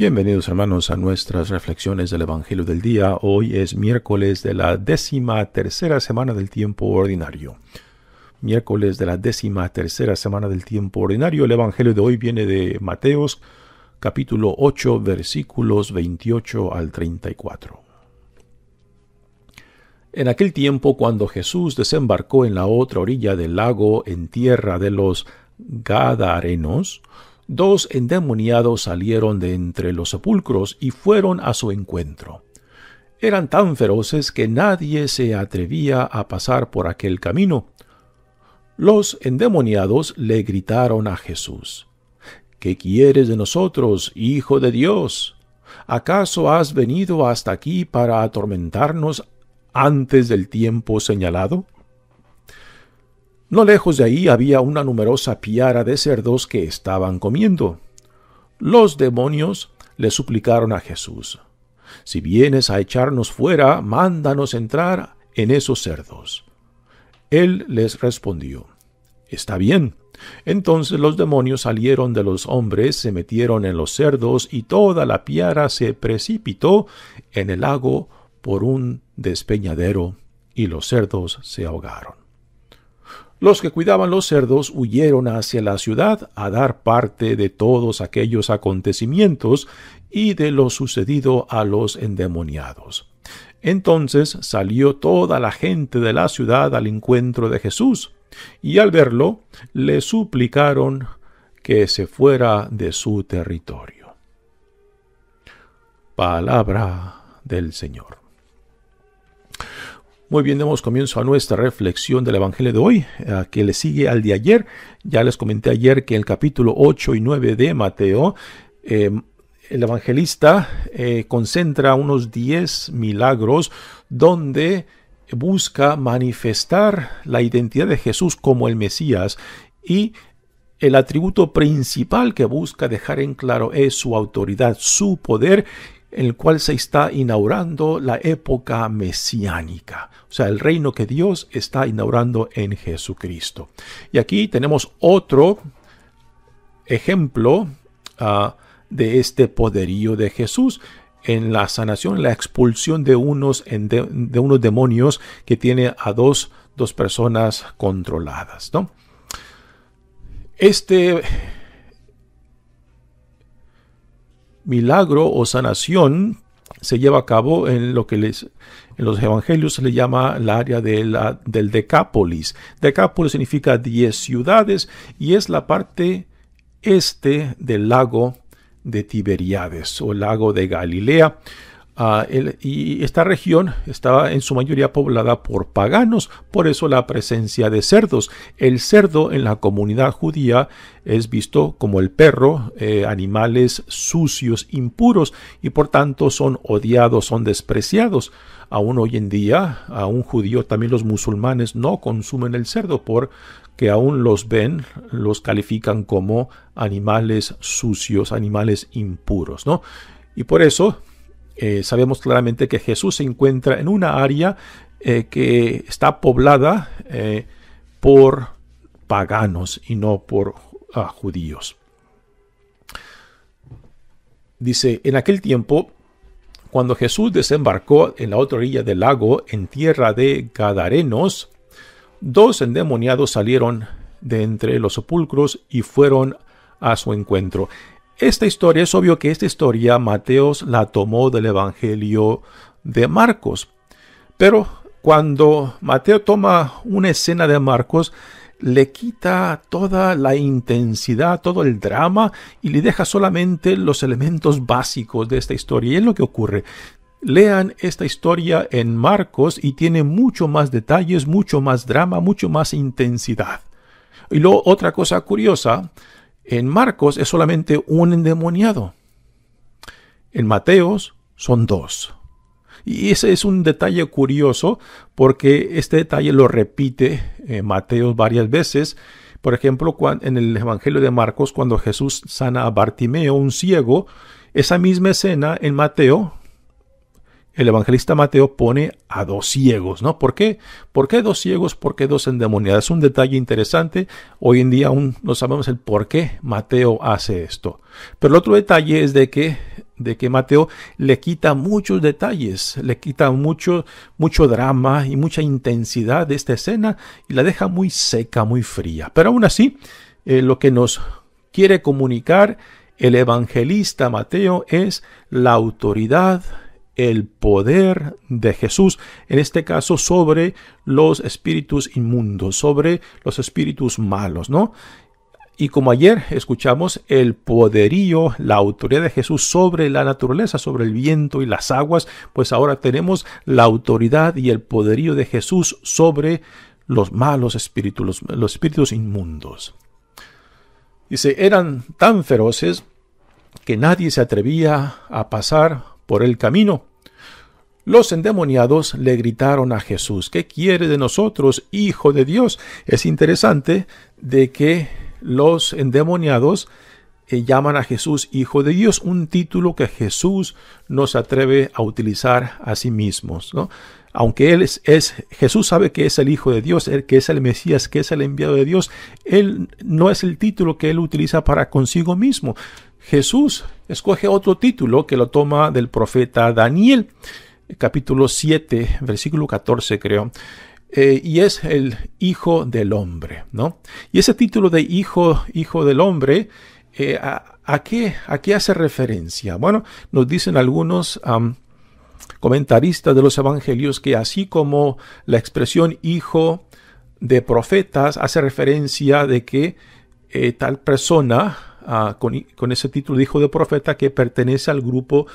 Bienvenidos hermanos a nuestras reflexiones del Evangelio del día. Hoy es miércoles de la décima tercera semana del tiempo ordinario. Miércoles de la décima tercera semana del tiempo ordinario. El Evangelio de hoy viene de Mateos capítulo 8 versículos 28 al 34. En aquel tiempo cuando Jesús desembarcó en la otra orilla del lago en tierra de los Gadarenos, dos endemoniados salieron de entre los sepulcros y fueron a su encuentro. Eran tan feroces que nadie se atrevía a pasar por aquel camino. Los endemoniados le gritaron a Jesús, ¿Qué quieres de nosotros, Hijo de Dios? ¿Acaso has venido hasta aquí para atormentarnos antes del tiempo señalado? No lejos de ahí había una numerosa piara de cerdos que estaban comiendo. Los demonios le suplicaron a Jesús, si vienes a echarnos fuera, mándanos entrar en esos cerdos. Él les respondió, Está bien. Entonces los demonios salieron de los hombres, se metieron en los cerdos, y toda la piara se precipitó en el lago por un despeñadero, y los cerdos se ahogaron. Los que cuidaban los cerdos huyeron hacia la ciudad a dar parte de todos aquellos acontecimientos y de lo sucedido a los endemoniados. Entonces salió toda la gente de la ciudad al encuentro de Jesús, y al verlo le suplicaron que se fuera de su territorio. Palabra del Señor. Muy bien, damos comienzo a nuestra reflexión del Evangelio de hoy, eh, que le sigue al de ayer. Ya les comenté ayer que en el capítulo 8 y 9 de Mateo, em, el evangelista eh, concentra unos 10 milagros donde busca manifestar la identidad de Jesús como el Mesías y el atributo principal que busca dejar en claro es su autoridad, su poder en el cual se está inaugurando la época mesiánica, o sea, el reino que Dios está inaugurando en Jesucristo. Y aquí tenemos otro ejemplo ah, de este poderío de Jesús en la sanación, la expulsión de unos, unos demonios que tiene a dos, personas controladas. ¿no? Este milagro o sanación se lleva a cabo en lo que les, en los evangelios se le llama el área de la, del Decápolis. Decápolis significa diez ciudades y es la parte este del lago de Tiberíades o lago de Galilea y esta región estaba en su mayoría poblada por paganos, por eso la presencia de cerdos. El cerdo en la comunidad judía es visto como el perro, eh, animales sucios, impuros, y por tanto son odiados, son despreciados. Aún hoy en día, a un judío, también los musulmanes no consumen el cerdo porque aún los ven, los califican como animales sucios, animales impuros, ¿no? Y por eso eh, sabemos claramente que Jesús se encuentra en una área eh, que está poblada eh, por paganos y no por ah, judíos. Dice, en aquel tiempo, cuando Jesús desembarcó en la otra orilla del lago, en tierra de Gadarenos, dos endemoniados salieron de entre los sepulcros y fueron a su encuentro. Esta historia, es obvio que esta historia Mateos la tomó del Evangelio de Marcos. Pero cuando Mateo toma una escena de Marcos, le quita toda la intensidad, todo el drama y le deja solamente los elementos básicos de esta historia. Y es lo que ocurre. Lean esta historia en Marcos y tiene mucho más detalles, mucho más drama, mucho más intensidad. Y luego otra cosa curiosa, en Marcos es solamente un endemoniado. En Mateos son dos. Y ese es un detalle curioso porque este detalle lo repite eh, Mateo varias veces. Por ejemplo, en el Evangelio de Marcos, cuando Jesús sana a Bartimeo, un ciego, esa misma escena en Mateo el evangelista Mateo pone a dos ciegos, ¿no? ¿Por qué? ¿Por qué dos ciegos? ¿Por qué dos endemoniadas? Es un detalle interesante. Hoy en día aún no sabemos el por qué Mateo hace esto. Pero el otro detalle es de que, de que Mateo le quita muchos detalles, le quita mucho, mucho drama y mucha intensidad de esta escena y la deja muy seca, muy fría. Pero aún así, eh, lo que nos quiere comunicar el evangelista Mateo es la autoridad el poder de Jesús, en este caso sobre los espíritus inmundos, sobre los espíritus malos, ¿no? Y como ayer escuchamos el poderío, la autoridad de Jesús sobre la naturaleza, sobre el viento y las aguas, pues ahora tenemos la autoridad y el poderío de Jesús sobre los malos espíritus, los, espíritus inmundos. Dice, eran tan feroces que nadie se atrevía a pasar por el camino. Los endemoniados le gritaron a Jesús, ¿qué quiere de nosotros, Hijo de Dios? Es interesante de que los endemoniados eh, llaman a Jesús Hijo de Dios, un título que Jesús no se atreve a utilizar a sí mismos ¿no? Aunque él es, es, Jesús sabe que es el Hijo de Dios, que es el Mesías, que es el enviado de Dios, él no es el título que él utiliza para consigo mismo, Jesús escoge otro título que lo toma del profeta Daniel, capítulo 7, versículo 14 creo. Eh, y es el Hijo del Hombre, ¿no? Y ese título de Hijo, Hijo del Hombre, eh, a, qué, hace referencia? Bueno, nos dicen algunos comentaristas de los evangelios que así como la expresión Hijo de profetas hace referencia de que eh, tal persona con, ese título de hijo de profeta que pertenece al grupo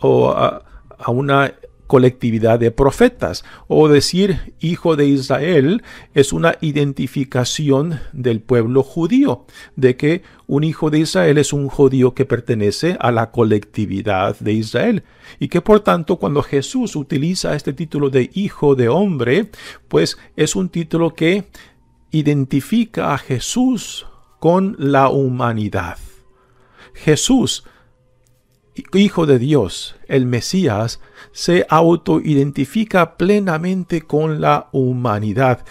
o a, a una colectividad de profetas. O decir hijo de Israel es una identificación del pueblo judío, de que un hijo de Israel es un judío que pertenece a la colectividad de Israel. Y que por tanto cuando Jesús utiliza este título de hijo de hombre, pues es un título que identifica a Jesús con la humanidad. Jesús, Hijo de Dios, el Mesías, se autoidentifica plenamente con la humanidad.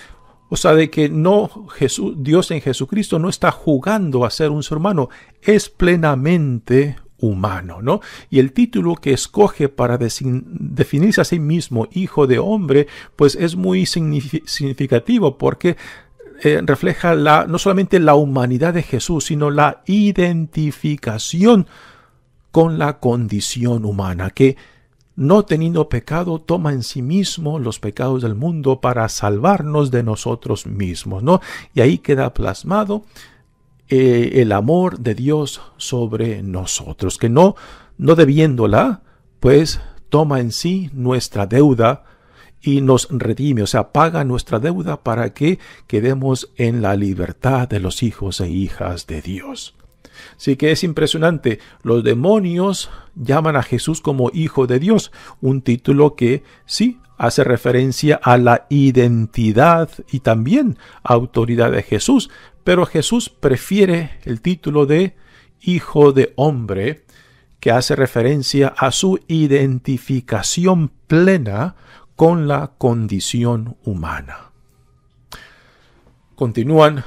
O sea, de que no Jesús, Dios en Jesucristo no está jugando a ser un ser humano, es plenamente humano, ¿no? Y el título que escoge para definirse a sí mismo hijo de hombre, pues es muy significativo porque eh, refleja la, no solamente la humanidad de Jesús, sino la identificación con la condición humana, que no teniendo pecado, toma en sí mismo los pecados del mundo para salvarnos de nosotros mismos, ¿no? Y ahí queda plasmado eh, el amor de Dios sobre nosotros, que no, no debiéndola, pues toma en sí nuestra deuda y nos redime, o sea, paga nuestra deuda para que quedemos en la libertad de los hijos e hijas de Dios. Así que es impresionante, los demonios llaman a Jesús como Hijo de Dios, un título que sí hace referencia a la identidad y también autoridad de Jesús, pero Jesús prefiere el título de Hijo de Hombre, que hace referencia a su identificación plena con la condición humana. Continúan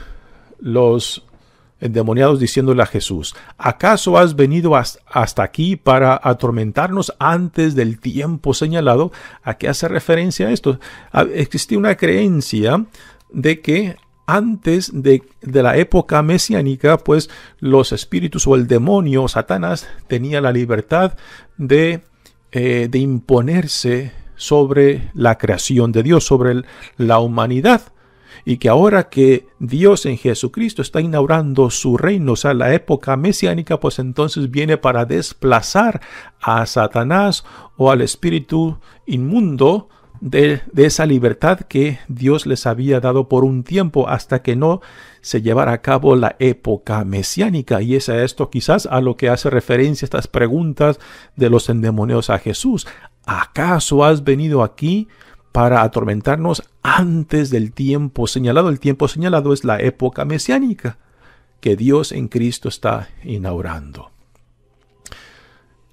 los endemoniados diciéndole a Jesús, ¿acaso has venido hasta aquí para atormentarnos antes del tiempo señalado? ¿A qué hace referencia esto? Ah, existía una creencia de que antes de, la época mesiánica, pues los espíritus o el demonio, Satanás, tenía la libertad de, eh, de imponerse sobre la creación de Dios, sobre la humanidad. Y que ahora que Dios en Jesucristo está inaugurando su reino, o sea, la época mesiánica, pues entonces viene para desplazar a Satanás o al espíritu inmundo de, esa libertad que Dios les había dado por un tiempo hasta que no se llevara a cabo la época mesiánica. Y es a esto quizás a lo que hace referencia estas preguntas de los endemoneos a Jesús. ¿acaso has venido aquí para atormentarnos antes del tiempo señalado? El tiempo señalado es la época mesiánica que Dios en Cristo está inaugurando.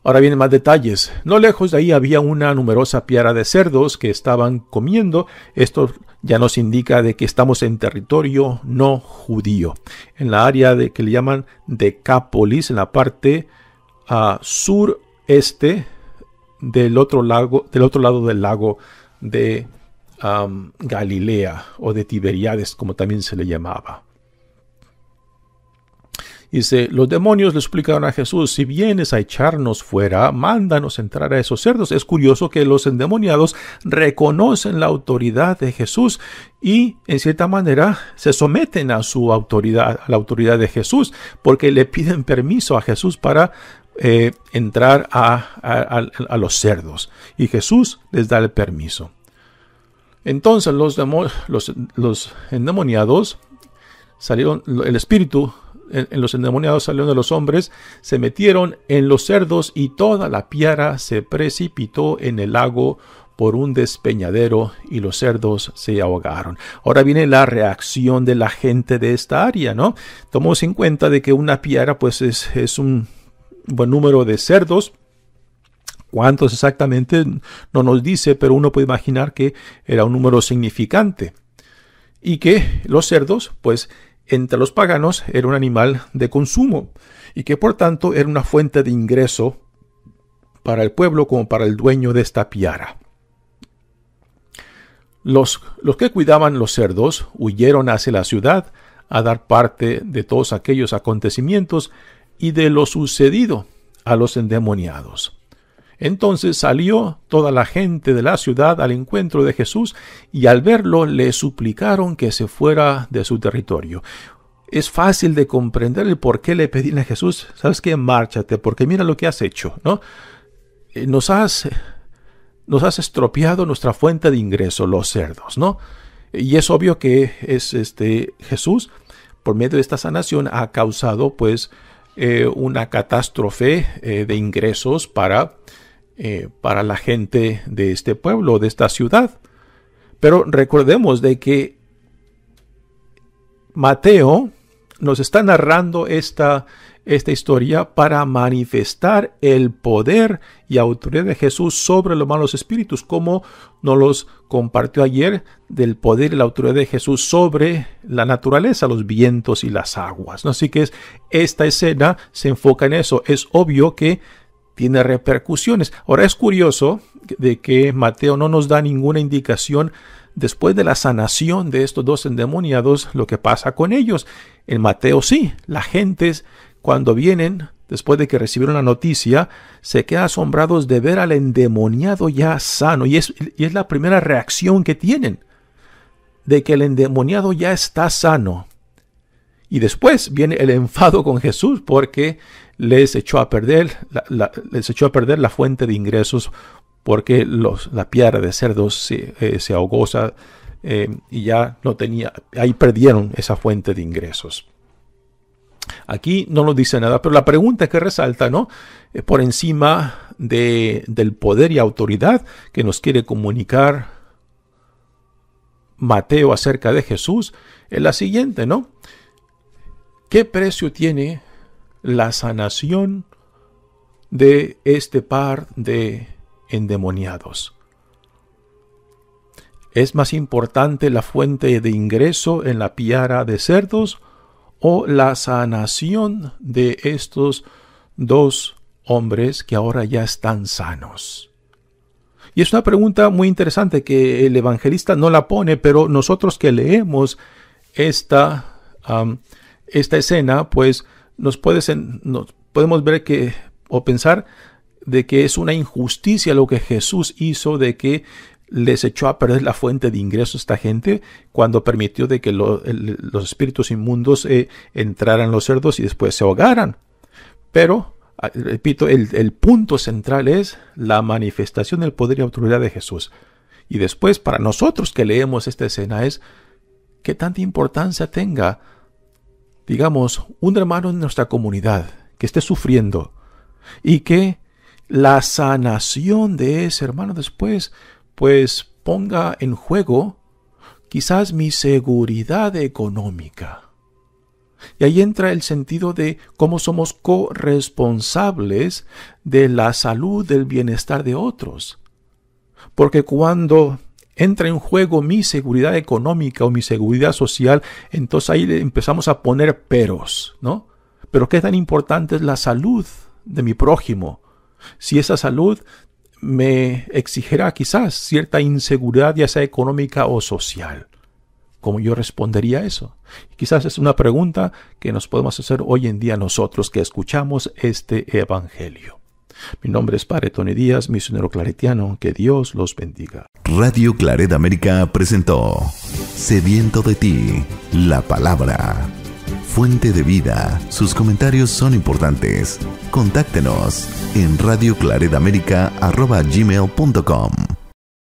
Ahora vienen más detalles. No lejos de ahí había una numerosa piara de cerdos que estaban comiendo. Esto ya nos indica de que estamos en territorio no judío, en la área de que le llaman Decápolis, en la parte a ah, sureste del otro, lado del lago de um, Galilea o de Tiberiades, como también se le llamaba. Dice, los demonios le explicaron a Jesús, si vienes a echarnos fuera, mándanos entrar a esos cerdos. Es curioso que los endemoniados reconocen la autoridad de Jesús y, en cierta manera, se someten a su autoridad, a la autoridad de Jesús, porque le piden permiso a Jesús para eh, entrar a, los cerdos. Y Jesús les da el permiso. Entonces los, los, los endemoniados salieron, el espíritu en, los endemoniados salieron de los hombres, se metieron en los cerdos y toda la piara se precipitó en el lago por un despeñadero y los cerdos se ahogaron. Ahora viene la reacción de la gente de esta área, ¿no? Tomamos en cuenta de que una piara pues es un buen número de cerdos. ¿Cuántos exactamente? No nos dice, pero uno puede imaginar que era un número significante. Y que los cerdos, pues, entre los paganos era un animal de consumo y que por tanto era una fuente de ingreso para el pueblo como para el dueño de esta piara. Los, los, que cuidaban los cerdos huyeron hacia la ciudad a dar parte de todos aquellos acontecimientos y de lo sucedido a los endemoniados. Entonces salió toda la gente de la ciudad al encuentro de Jesús y al verlo le suplicaron que se fuera de su territorio. Es fácil de comprender el por qué le pedían a Jesús, sabes qué, márchate, porque mira lo que has hecho, ¿no? Eh, nos has, nos has estropeado nuestra fuente de ingreso, los cerdos, ¿no? Y es obvio que es este Jesús, por medio de esta sanación, ha causado pues eh, una catástrofe eh, de ingresos para, eh, para la gente de este pueblo, de esta ciudad. Pero recordemos de que Mateo nos está narrando esta, esta historia para manifestar el poder y autoridad de Jesús sobre los malos espíritus, como nos los compartió ayer del poder y la autoridad de Jesús sobre la naturaleza, los vientos y las aguas. ¿no? Así que es, esta escena se enfoca en eso. Es obvio que tiene repercusiones. Ahora es curioso de que Mateo no nos da ninguna indicación después de la sanación de estos dos endemoniados, lo que pasa con ellos. En Mateo sí, la gente cuando vienen, después de que recibieron la noticia, se quedan asombrados de ver al endemoniado ya sano. Y es, la primera reacción que tienen, de que el endemoniado ya está sano. Y después viene el enfado con Jesús porque les echó a perder la, les echó a perder la fuente de ingresos porque los, la piedra de cerdos eh, se, ahogó eh, y ya no tenía, ahí perdieron esa fuente de ingresos. Aquí no nos dice nada, pero la pregunta que resalta, ¿no? Eh, por encima del poder y autoridad que nos quiere comunicar Mateo acerca de Jesús, es la siguiente, ¿no? ¿Qué precio tiene la sanación de este par de endemoniados? ¿Es más importante la fuente de ingreso en la piara de cerdos? o la sanación de estos dos hombres que ahora ya están sanos. Y es una pregunta muy interesante que el evangelista no la pone, pero nosotros que leemos esta, esta escena, pues nos podemos ver que o pensar de que es una injusticia lo que Jesús hizo, de que les echó a perder la fuente de ingreso a esta gente cuando permitió de que los espíritus inmundos eh, entraran los cerdos y después se ahogaran. Pero, ah, repito, el, el punto central es la manifestación del poder y autoridad de Jesús. Y después, para nosotros que leemos esta escena, es que tanta importancia tenga, digamos, un hermano en nuestra comunidad que esté sufriendo y que la sanación de ese hermano después pues ponga en juego quizás mi seguridad económica. Y ahí entra el sentido de cómo somos corresponsables de la salud, del bienestar de otros. Porque cuando entra en juego mi seguridad económica o mi seguridad social, entonces ahí empezamos a poner peros, ¿no? Pero qué tan importante es la salud de mi prójimo. Si esa salud me exigirá quizás cierta inseguridad, ya sea económica o social. ¿Cómo yo respondería a eso? Quizás es una pregunta que nos podemos hacer hoy en día nosotros que escuchamos este Evangelio. Mi nombre es Padre Tony Díaz, misionero claretiano. Que Dios los bendiga. Radio Claret América presentó Sediendo de ti, la palabra fuente de vida. Sus comentarios son importantes. Contáctenos en com